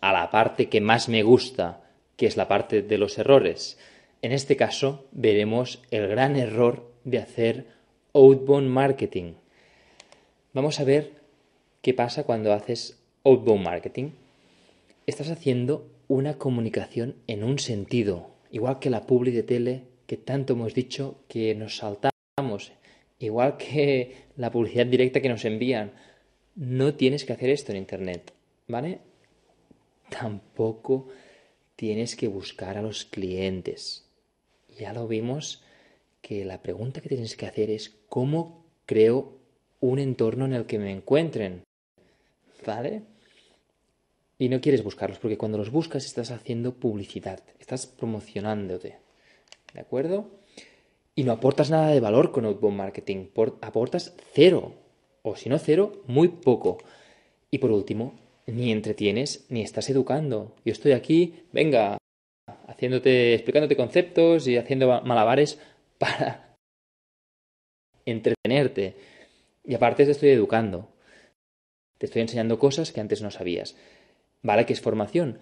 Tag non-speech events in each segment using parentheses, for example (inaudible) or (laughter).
a la parte que más me gusta, que es la parte de los errores. En este caso veremos el gran error de hacer outbound marketing. Vamos a ver qué pasa cuando haces outbound marketing. Estás haciendo una comunicación en un sentido, igual que la publi de tele que tanto hemos dicho que nos saltamos, igual que la publicidad directa que nos envían. No tienes que hacer esto en Internet, ¿vale? tampoco tienes que buscar a los clientes. Ya lo vimos que la pregunta que tienes que hacer es ¿cómo creo un entorno en el que me encuentren? ¿Vale? Y no quieres buscarlos porque cuando los buscas estás haciendo publicidad, estás promocionándote. ¿De acuerdo? Y no aportas nada de valor con outbound marketing, aportas cero, o si no cero, muy poco. Y por último, ni entretienes ni estás educando. Yo estoy aquí, venga, haciéndote, explicándote conceptos y haciendo malabares (laughs) para entretenerte. Y aparte te estoy educando. Te estoy enseñando cosas que antes no sabías. Vale que es formación,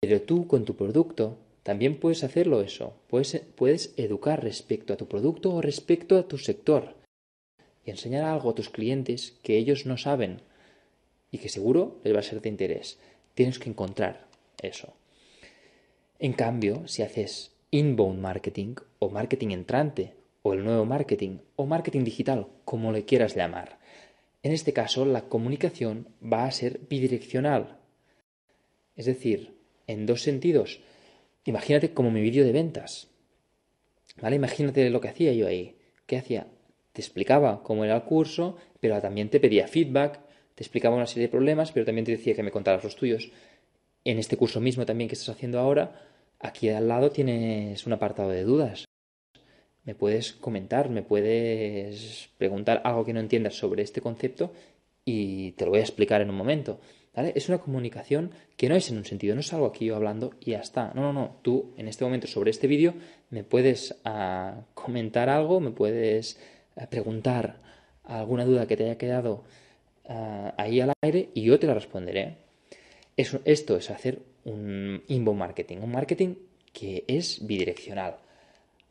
pero tú con tu producto también puedes hacerlo eso. Puedes, puedes educar respecto a tu producto o respecto a tu sector. Y enseñar algo a tus clientes que ellos no saben y que seguro les va a ser de interés. Tienes que encontrar eso. En cambio, si haces inbound marketing o marketing entrante o el nuevo marketing o marketing digital, como le quieras llamar, en este caso la comunicación va a ser bidireccional. Es decir, en dos sentidos. Imagínate como mi vídeo de ventas. ¿Vale? Imagínate lo que hacía yo ahí. ¿Qué hacía? Te explicaba cómo era el curso, pero también te pedía feedback, te explicaba una serie de problemas, pero también te decía que me contaras los tuyos. En este curso mismo también que estás haciendo ahora, aquí al lado tienes un apartado de dudas. Me puedes comentar, me puedes preguntar algo que no entiendas sobre este concepto y te lo voy a explicar en un momento. ¿Vale? Es una comunicación que no es en un sentido, no es algo aquí yo hablando y ya está. No, no, no. Tú en este momento sobre este vídeo me puedes ah, comentar algo, me puedes ah, preguntar alguna duda que te haya quedado ahí al aire y yo te la responderé. esto es hacer un inbound marketing, un marketing que es bidireccional.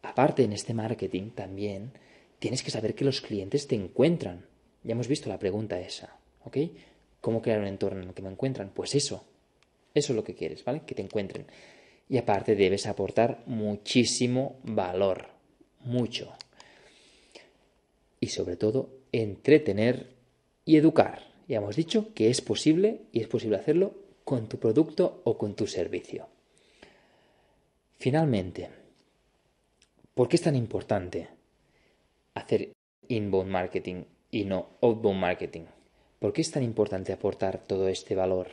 Aparte, en este marketing también tienes que saber que los clientes te encuentran. Ya hemos visto la pregunta esa, ¿ok? ¿Cómo crear un entorno en el que me encuentran? Pues eso, eso es lo que quieres, ¿vale? Que te encuentren. Y aparte debes aportar muchísimo valor, mucho. Y sobre todo, entretener y educar. Ya hemos dicho que es posible y es posible hacerlo con tu producto o con tu servicio. Finalmente, ¿por qué es tan importante hacer inbound marketing y no outbound marketing? ¿Por qué es tan importante aportar todo este valor?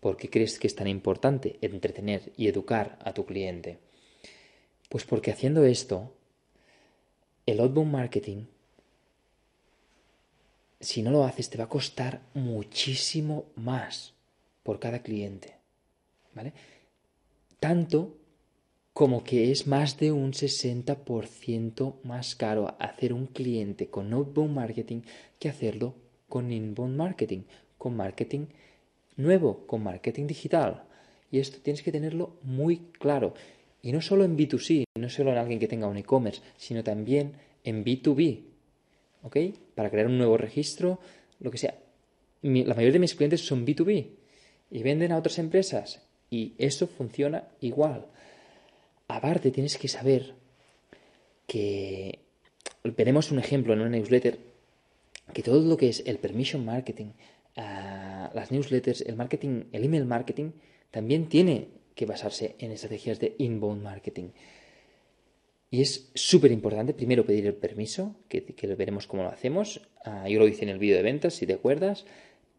¿Por qué crees que es tan importante entretener y educar a tu cliente? Pues porque haciendo esto, el outbound marketing si no lo haces, te va a costar muchísimo más por cada cliente. ¿Vale? Tanto como que es más de un 60% más caro hacer un cliente con outbound marketing que hacerlo con inbound marketing, con marketing nuevo, con marketing digital. Y esto tienes que tenerlo muy claro. Y no solo en B2C, no solo en alguien que tenga un e-commerce, sino también en B2B, para crear un nuevo registro, lo que sea. la mayoría de mis clientes son B2B y venden a otras empresas y eso funciona igual. Aparte, tienes que saber que veremos un ejemplo en una newsletter que todo lo que es el permission marketing, ah, las newsletters, el marketing, el email marketing, también tiene que basarse en estrategias de inbound marketing. Y es súper importante primero pedir el permiso, que, veremos cómo lo hacemos. Ah, yo lo hice en el vídeo de ventas, si te acuerdas.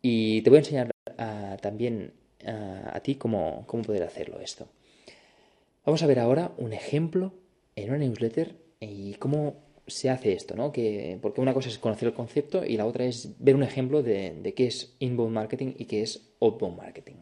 Y te voy a enseñar ah, también ah, a ti cómo, poder hacerlo esto. Vamos a ver ahora un ejemplo en una newsletter y cómo se hace esto, ¿no? porque una cosa es conocer el concepto y la otra es ver un ejemplo de, de qué es inbound marketing y qué es outbound marketing.